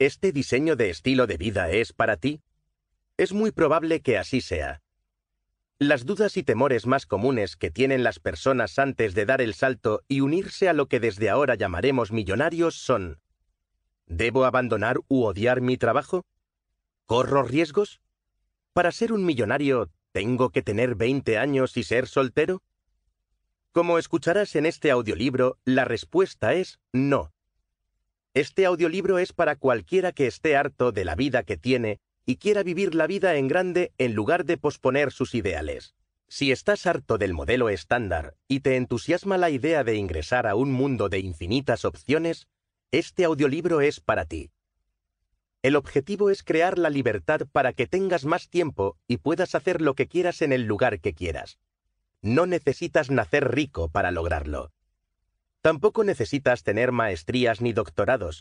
¿Este diseño de estilo de vida es para ti? Es muy probable que así sea. Las dudas y temores más comunes que tienen las personas antes de dar el salto y unirse a lo que desde ahora llamaremos millonarios son ¿Debo abandonar u odiar mi trabajo? ¿Corro riesgos? ¿Para ser un millonario tengo que tener 20 años y ser soltero? Como escucharás en este audiolibro, la respuesta es no. Este audiolibro es para cualquiera que esté harto de la vida que tiene y quiera vivir la vida en grande en lugar de posponer sus ideales. Si estás harto del modelo estándar y te entusiasma la idea de ingresar a un mundo de infinitas opciones, este audiolibro es para ti. El objetivo es crear la libertad para que tengas más tiempo y puedas hacer lo que quieras en el lugar que quieras. No necesitas nacer rico para lograrlo. Tampoco necesitas tener maestrías ni doctorados,